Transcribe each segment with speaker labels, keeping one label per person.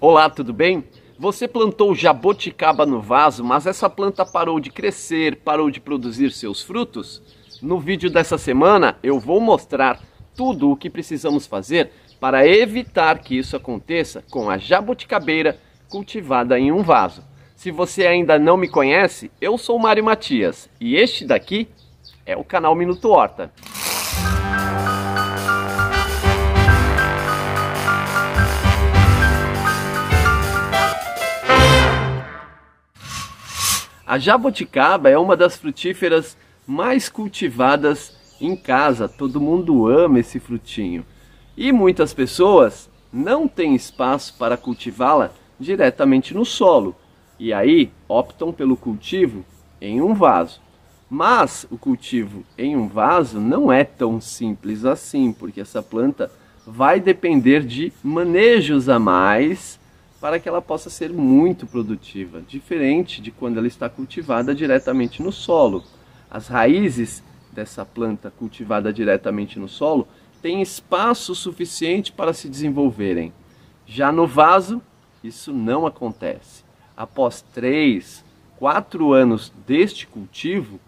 Speaker 1: Olá, tudo bem? Você plantou jaboticaba no vaso, mas essa planta parou de crescer, parou de produzir seus frutos? No vídeo dessa semana eu vou mostrar tudo o que precisamos fazer para evitar que isso aconteça com a jabuticabeira cultivada em um vaso. Se você ainda não me conhece, eu sou Mário Matias e este daqui é o canal Minuto Horta. A jabuticaba é uma das frutíferas mais cultivadas em casa. Todo mundo ama esse frutinho. E muitas pessoas não têm espaço para cultivá-la diretamente no solo. E aí optam pelo cultivo em um vaso. Mas o cultivo em um vaso não é tão simples assim, porque essa planta vai depender de manejos a mais para que ela possa ser muito produtiva, diferente de quando ela está cultivada diretamente no solo. As raízes dessa planta cultivada diretamente no solo têm espaço suficiente para se desenvolverem. Já no vaso, isso não acontece. Após três, quatro anos deste cultivo,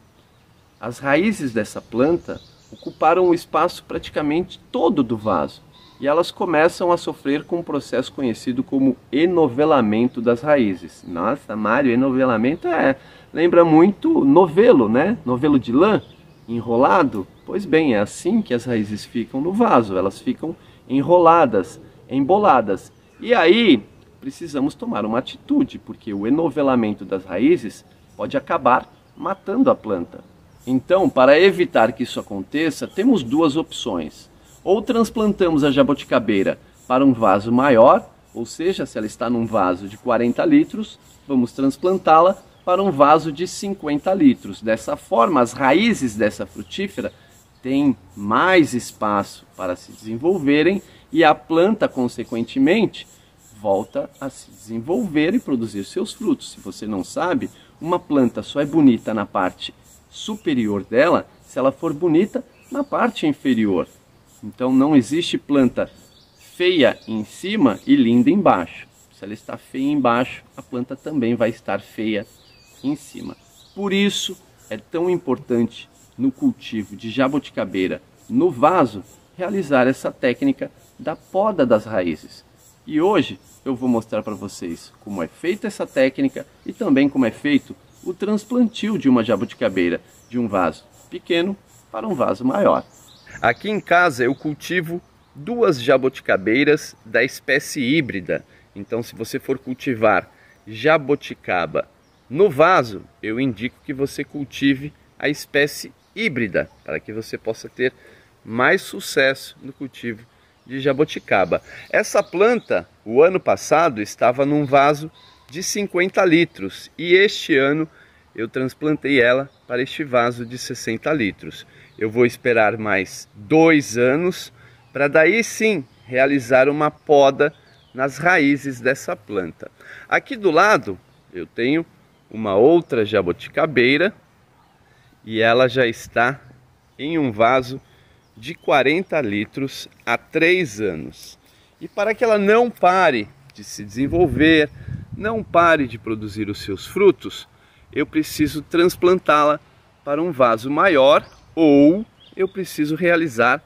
Speaker 1: as raízes dessa planta ocuparam o espaço praticamente todo do vaso e elas começam a sofrer com um processo conhecido como enovelamento das raízes. Nossa, Mário, enovelamento é, lembra muito novelo, né? Novelo de lã enrolado. Pois bem, é assim que as raízes ficam no vaso, elas ficam enroladas, emboladas. E aí precisamos tomar uma atitude, porque o enovelamento das raízes pode acabar matando a planta. Então, para evitar que isso aconteça, temos duas opções ou transplantamos a jabuticabeira para um vaso maior, ou seja, se ela está num vaso de 40 litros, vamos transplantá-la para um vaso de 50 litros. Dessa forma, as raízes dessa frutífera têm mais espaço para se desenvolverem e a planta, consequentemente, volta a se desenvolver e produzir seus frutos. Se você não sabe, uma planta só é bonita na parte superior dela se ela for bonita na parte inferior. Então não existe planta feia em cima e linda embaixo. Se ela está feia embaixo, a planta também vai estar feia em cima. Por isso é tão importante no cultivo de jabuticabeira no vaso realizar essa técnica da poda das raízes. E hoje eu vou mostrar para vocês como é feita essa técnica e também como é feito o transplantio de uma jabuticabeira de um vaso pequeno para um vaso maior. Aqui em casa eu cultivo duas jaboticabeiras da espécie híbrida. Então, se você for cultivar jaboticaba no vaso, eu indico que você cultive a espécie híbrida, para que você possa ter mais sucesso no cultivo de jaboticaba. Essa planta, o ano passado, estava num vaso de 50 litros e este ano eu transplantei ela para este vaso de 60 litros. Eu vou esperar mais dois anos para daí sim realizar uma poda nas raízes dessa planta. Aqui do lado eu tenho uma outra jabuticabeira e ela já está em um vaso de 40 litros há três anos. E para que ela não pare de se desenvolver, não pare de produzir os seus frutos, eu preciso transplantá-la para um vaso maior ou eu preciso realizar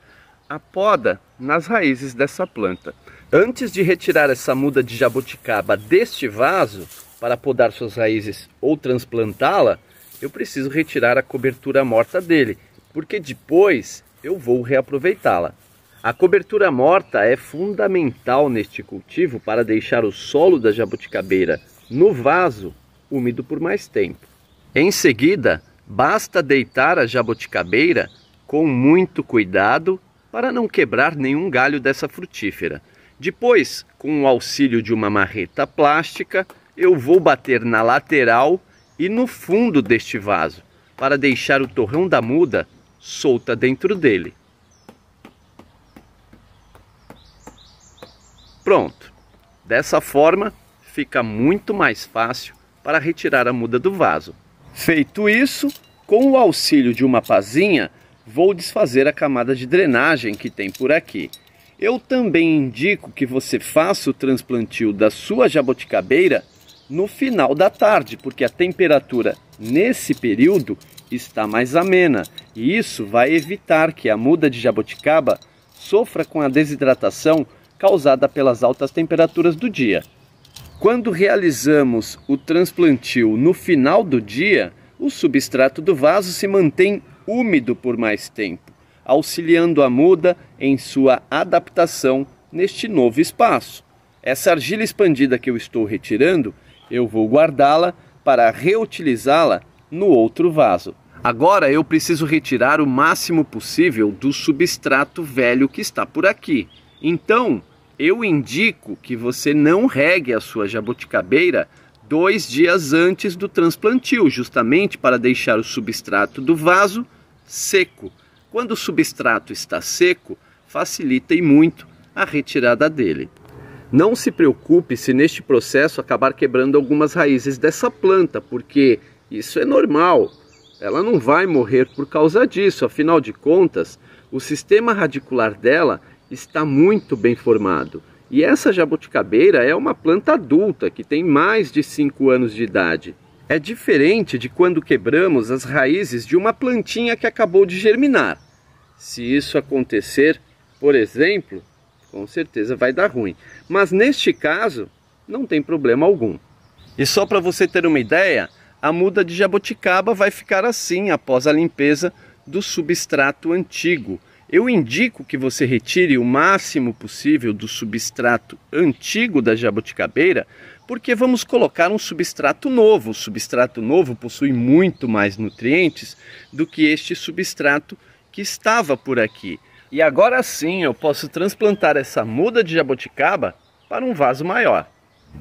Speaker 1: a poda nas raízes dessa planta. Antes de retirar essa muda de jabuticaba deste vaso para podar suas raízes ou transplantá-la, eu preciso retirar a cobertura morta dele, porque depois eu vou reaproveitá-la. A cobertura morta é fundamental neste cultivo para deixar o solo da jabuticabeira no vaso úmido por mais tempo. Em seguida, Basta deitar a jabuticabeira com muito cuidado para não quebrar nenhum galho dessa frutífera. Depois, com o auxílio de uma marreta plástica, eu vou bater na lateral e no fundo deste vaso para deixar o torrão da muda solta dentro dele. Pronto. Dessa forma, fica muito mais fácil para retirar a muda do vaso. Feito isso, com o auxílio de uma pazinha, vou desfazer a camada de drenagem que tem por aqui. Eu também indico que você faça o transplantio da sua jabuticabeira no final da tarde, porque a temperatura nesse período está mais amena e isso vai evitar que a muda de jabuticaba sofra com a desidratação causada pelas altas temperaturas do dia. Quando realizamos o transplantio no final do dia, o substrato do vaso se mantém úmido por mais tempo, auxiliando a muda em sua adaptação neste novo espaço. Essa argila expandida que eu estou retirando, eu vou guardá-la para reutilizá-la no outro vaso. Agora eu preciso retirar o máximo possível do substrato velho que está por aqui. Então, eu indico que você não regue a sua jabuticabeira dois dias antes do transplantio, justamente para deixar o substrato do vaso seco. Quando o substrato está seco, facilita e muito a retirada dele. Não se preocupe se neste processo acabar quebrando algumas raízes dessa planta, porque isso é normal. Ela não vai morrer por causa disso, afinal de contas, o sistema radicular dela está muito bem formado. E essa jabuticabeira é uma planta adulta que tem mais de 5 anos de idade. É diferente de quando quebramos as raízes de uma plantinha que acabou de germinar. Se isso acontecer, por exemplo, com certeza vai dar ruim. Mas neste caso, não tem problema algum. E só para você ter uma ideia, a muda de jabuticaba vai ficar assim após a limpeza do substrato antigo eu indico que você retire o máximo possível do substrato antigo da jabuticabeira, porque vamos colocar um substrato novo. O substrato novo possui muito mais nutrientes do que este substrato que estava por aqui. E agora sim eu posso transplantar essa muda de jabuticaba para um vaso maior.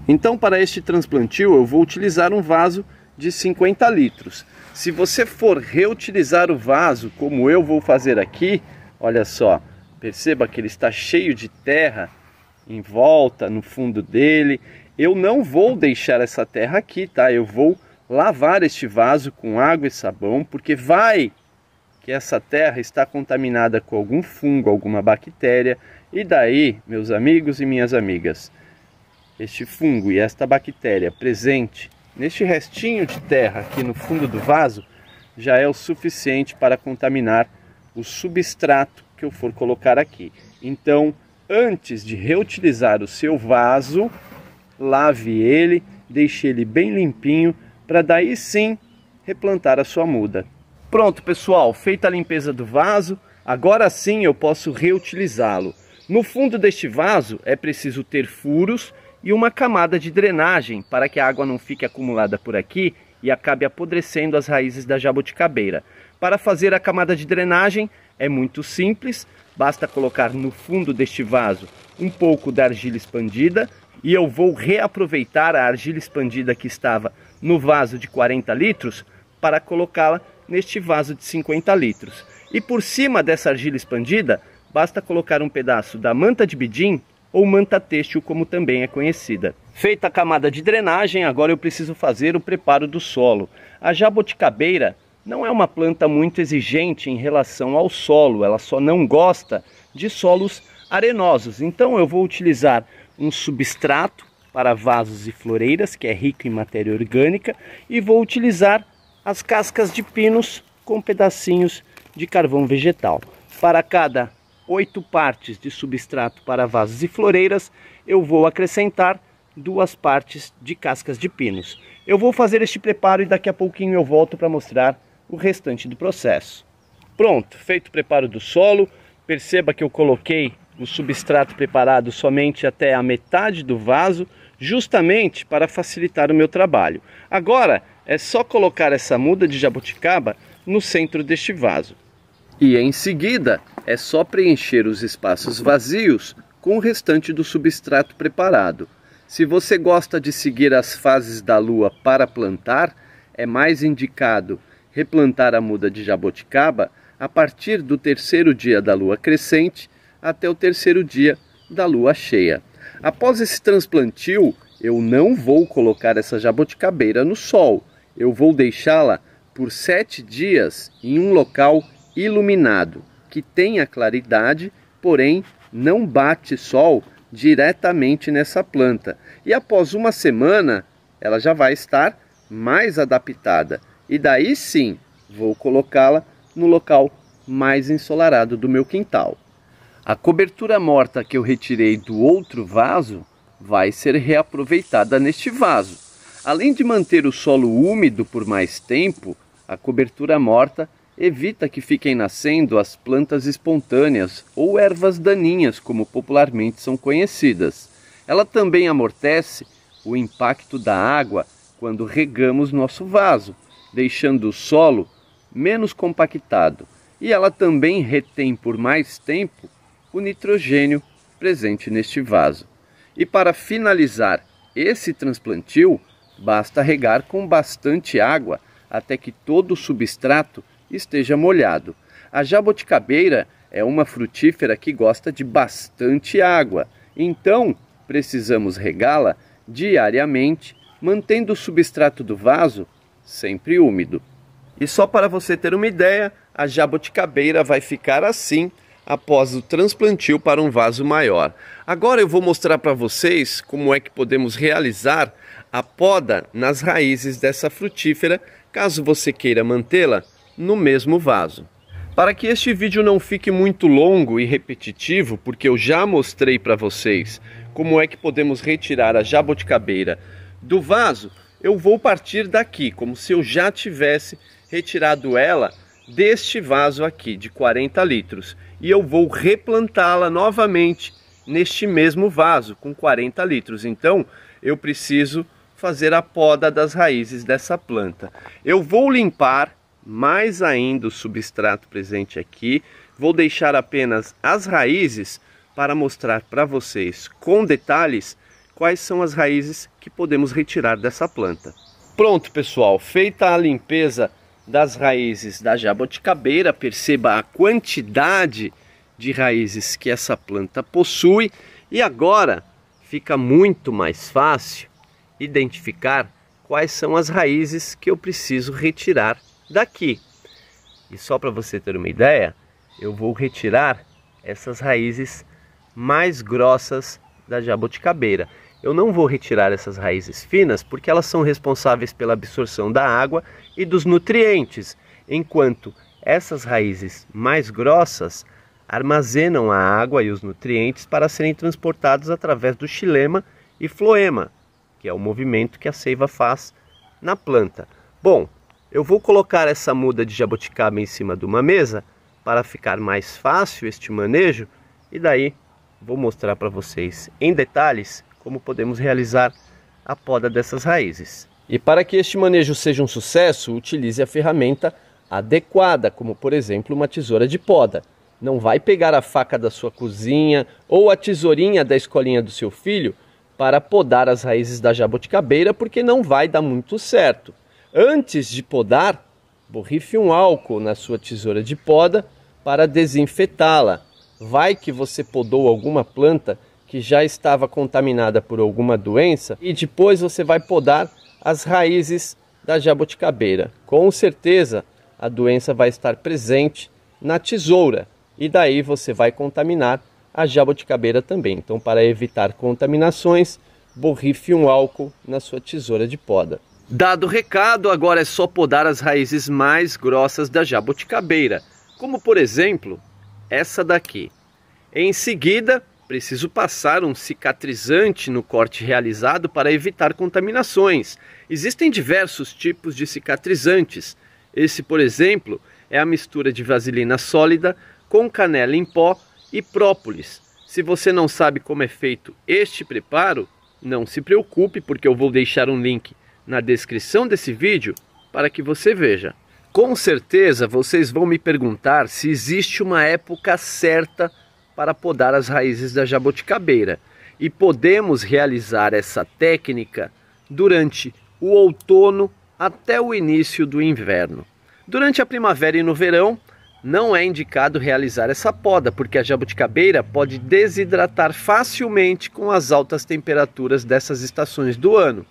Speaker 1: Então, para este transplantio, eu vou utilizar um vaso de 50 litros. Se você for reutilizar o vaso, como eu vou fazer aqui, Olha só, perceba que ele está cheio de terra em volta, no fundo dele. Eu não vou deixar essa terra aqui, tá? Eu vou lavar este vaso com água e sabão, porque vai que essa terra está contaminada com algum fungo, alguma bactéria, e daí, meus amigos e minhas amigas, este fungo e esta bactéria presente neste restinho de terra aqui no fundo do vaso já é o suficiente para contaminar o substrato que eu for colocar aqui. Então, antes de reutilizar o seu vaso, lave ele, deixe ele bem limpinho, para daí sim replantar a sua muda. Pronto, pessoal, feita a limpeza do vaso, agora sim eu posso reutilizá-lo. No fundo deste vaso é preciso ter furos e uma camada de drenagem para que a água não fique acumulada por aqui e acabe apodrecendo as raízes da jabuticabeira. Para fazer a camada de drenagem é muito simples, basta colocar no fundo deste vaso um pouco da argila expandida e eu vou reaproveitar a argila expandida que estava no vaso de 40 litros para colocá-la neste vaso de 50 litros. E por cima dessa argila expandida, basta colocar um pedaço da manta de bidim ou manta têxtil, como também é conhecida. Feita a camada de drenagem, agora eu preciso fazer o preparo do solo. A jaboticabeira não é uma planta muito exigente em relação ao solo, ela só não gosta de solos arenosos. Então eu vou utilizar um substrato para vasos e floreiras, que é rico em matéria orgânica, e vou utilizar as cascas de pinos com pedacinhos de carvão vegetal. Para cada oito partes de substrato para vasos e floreiras, eu vou acrescentar duas partes de cascas de pinos. Eu vou fazer este preparo e daqui a pouquinho eu volto para mostrar o restante do processo. Pronto, feito o preparo do solo, perceba que eu coloquei o substrato preparado somente até a metade do vaso, justamente para facilitar o meu trabalho. Agora é só colocar essa muda de jabuticaba no centro deste vaso. E em seguida é só preencher os espaços vazios com o restante do substrato preparado. Se você gosta de seguir as fases da lua para plantar, é mais indicado replantar a muda de jaboticaba a partir do terceiro dia da lua crescente até o terceiro dia da lua cheia. Após esse transplantio, eu não vou colocar essa jaboticabeira no sol, eu vou deixá-la por sete dias em um local iluminado, que tenha claridade, porém não bate sol diretamente nessa planta. E após uma semana, ela já vai estar mais adaptada. E daí sim, vou colocá-la no local mais ensolarado do meu quintal. A cobertura morta que eu retirei do outro vaso vai ser reaproveitada neste vaso. Além de manter o solo úmido por mais tempo, a cobertura morta evita que fiquem nascendo as plantas espontâneas ou ervas daninhas, como popularmente são conhecidas. Ela também amortece o impacto da água quando regamos nosso vaso, deixando o solo menos compactado, e ela também retém por mais tempo o nitrogênio presente neste vaso. E para finalizar esse transplantio, basta regar com bastante água até que todo o substrato esteja molhado. A jabuticabeira é uma frutífera que gosta de bastante água, então precisamos regá-la diariamente, mantendo o substrato do vaso sempre úmido. E só para você ter uma ideia, a jabuticabeira vai ficar assim após o transplantio para um vaso maior. Agora eu vou mostrar para vocês como é que podemos realizar a poda nas raízes dessa frutífera, caso você queira mantê-la no mesmo vaso. Para que este vídeo não fique muito longo e repetitivo, porque eu já mostrei para vocês como é que podemos retirar a jabuticabeira do vaso, eu vou partir daqui, como se eu já tivesse retirado ela deste vaso aqui de 40 litros e eu vou replantá-la novamente neste mesmo vaso com 40 litros. Então eu preciso fazer a poda das raízes dessa planta. Eu vou limpar mais ainda o substrato presente aqui, vou deixar apenas as raízes para mostrar para vocês com detalhes quais são as raízes que podemos retirar dessa planta. Pronto, pessoal, feita a limpeza das raízes da jabuticabeira, perceba a quantidade de raízes que essa planta possui e agora fica muito mais fácil identificar quais são as raízes que eu preciso retirar daqui. E só para você ter uma ideia, eu vou retirar essas raízes mais grossas da jabuticabeira eu não vou retirar essas raízes finas porque elas são responsáveis pela absorção da água e dos nutrientes, enquanto essas raízes mais grossas armazenam a água e os nutrientes para serem transportados através do xilema e floema, que é o movimento que a seiva faz na planta. Bom, eu vou colocar essa muda de jabuticaba em cima de uma mesa para ficar mais fácil este manejo e daí vou mostrar para vocês em detalhes como podemos realizar a poda dessas raízes. E para que este manejo seja um sucesso, utilize a ferramenta adequada, como por exemplo uma tesoura de poda. Não vai pegar a faca da sua cozinha ou a tesourinha da escolinha do seu filho para podar as raízes da jabuticabeira, porque não vai dar muito certo. Antes de podar, borrife um álcool na sua tesoura de poda para desinfetá-la. Vai que você podou alguma planta que já estava contaminada por alguma doença e depois você vai podar as raízes da jabuticabeira. Com certeza a doença vai estar presente na tesoura e daí você vai contaminar a jabuticabeira também. Então, para evitar contaminações, borrife um álcool na sua tesoura de poda. Dado o recado, agora é só podar as raízes mais grossas da jabuticabeira, como por exemplo essa daqui. Em seguida, Preciso passar um cicatrizante no corte realizado para evitar contaminações. Existem diversos tipos de cicatrizantes. Esse, por exemplo, é a mistura de vaselina sólida com canela em pó e própolis. Se você não sabe como é feito este preparo, não se preocupe, porque eu vou deixar um link na descrição desse vídeo para que você veja. Com certeza vocês vão me perguntar se existe uma época certa para podar as raízes da jabuticabeira. E podemos realizar essa técnica durante o outono até o início do inverno. Durante a primavera e no verão, não é indicado realizar essa poda, porque a jabuticabeira pode desidratar facilmente com as altas temperaturas dessas estações do ano.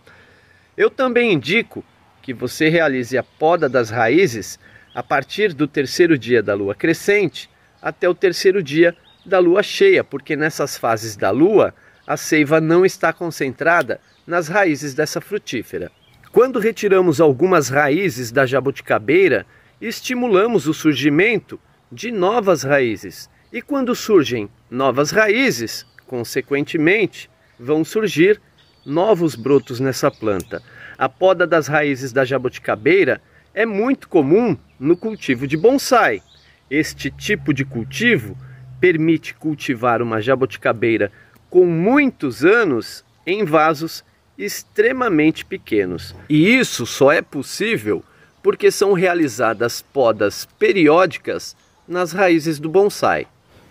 Speaker 1: Eu também indico que você realize a poda das raízes a partir do terceiro dia da lua crescente até o terceiro dia da lua cheia, porque nessas fases da lua a seiva não está concentrada nas raízes dessa frutífera. Quando retiramos algumas raízes da jabuticabeira, estimulamos o surgimento de novas raízes. E quando surgem novas raízes, consequentemente, vão surgir novos brotos nessa planta. A poda das raízes da jabuticabeira é muito comum no cultivo de bonsai. Este tipo de cultivo permite cultivar uma jabuticabeira com muitos anos em vasos extremamente pequenos. E isso só é possível porque são realizadas podas periódicas nas raízes do bonsai.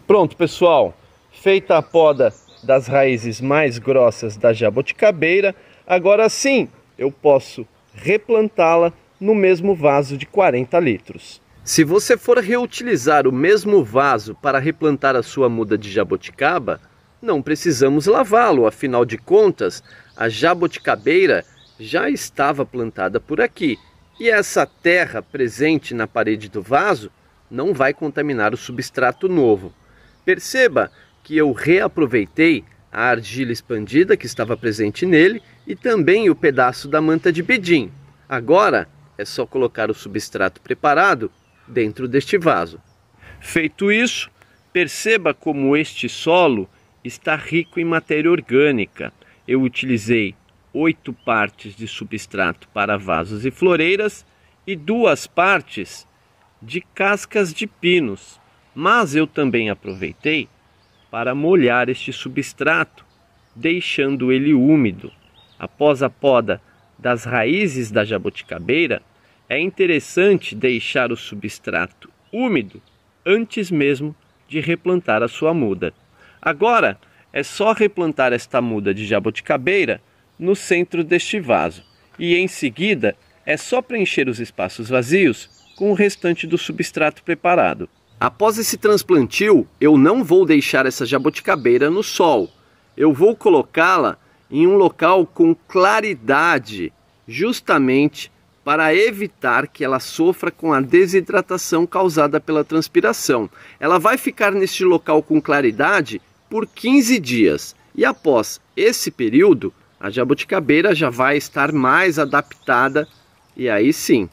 Speaker 1: Pronto, pessoal, feita a poda das raízes mais grossas da jabuticabeira, agora sim eu posso replantá-la no mesmo vaso de 40 litros. Se você for reutilizar o mesmo vaso para replantar a sua muda de jabuticaba, não precisamos lavá-lo, afinal de contas, a jabuticabeira já estava plantada por aqui e essa terra presente na parede do vaso não vai contaminar o substrato novo. Perceba que eu reaproveitei a argila expandida que estava presente nele e também o pedaço da manta de bidim. Agora é só colocar o substrato preparado dentro deste vaso. Feito isso, perceba como este solo está rico em matéria orgânica. Eu utilizei oito partes de substrato para vasos e floreiras e duas partes de cascas de pinos, mas eu também aproveitei para molhar este substrato, deixando ele úmido. Após a poda das raízes da jabuticabeira, é interessante deixar o substrato úmido antes mesmo de replantar a sua muda. Agora é só replantar esta muda de jabuticabeira no centro deste vaso e em seguida é só preencher os espaços vazios com o restante do substrato preparado. Após esse transplantio, eu não vou deixar essa jabuticabeira no sol. Eu vou colocá-la em um local com claridade, justamente para evitar que ela sofra com a desidratação causada pela transpiração. Ela vai ficar neste local com claridade por 15 dias e após esse período, a jabuticabeira já vai estar mais adaptada e aí sim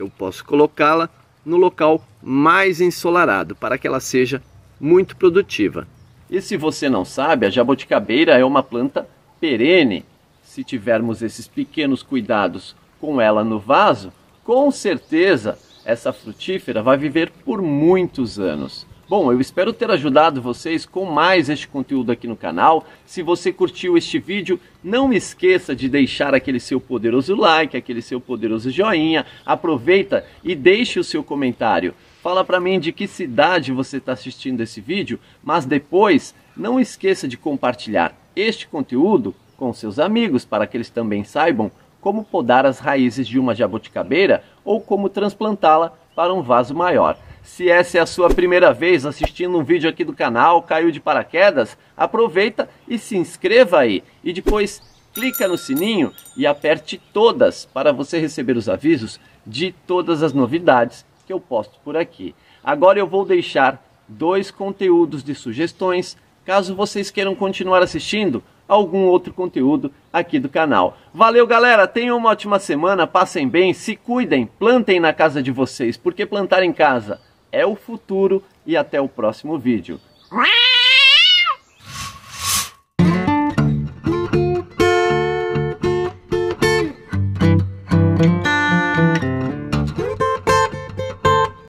Speaker 1: eu posso colocá-la no local mais ensolarado para que ela seja muito produtiva. E se você não sabe, a jabuticabeira é uma planta perene. Se tivermos esses pequenos cuidados com ela no vaso, com certeza essa frutífera vai viver por muitos anos. Bom, eu espero ter ajudado vocês com mais este conteúdo aqui no canal. Se você curtiu este vídeo, não esqueça de deixar aquele seu poderoso like, aquele seu poderoso joinha. Aproveita e deixe o seu comentário. Fala para mim de que cidade você está assistindo esse vídeo, mas depois não esqueça de compartilhar este conteúdo com seus amigos para que eles também saibam como podar as raízes de uma jabuticabeira ou como transplantá-la para um vaso maior. Se essa é a sua primeira vez assistindo um vídeo aqui do canal, caiu de paraquedas, aproveita e se inscreva aí e depois clica no sininho e aperte todas para você receber os avisos de todas as novidades que eu posto por aqui. Agora eu vou deixar dois conteúdos de sugestões, caso vocês queiram continuar assistindo algum outro conteúdo aqui do canal. Valeu, galera. Tenham uma ótima semana, passem bem, se cuidem, plantem na casa de vocês, porque plantar em casa é o futuro e até o próximo vídeo.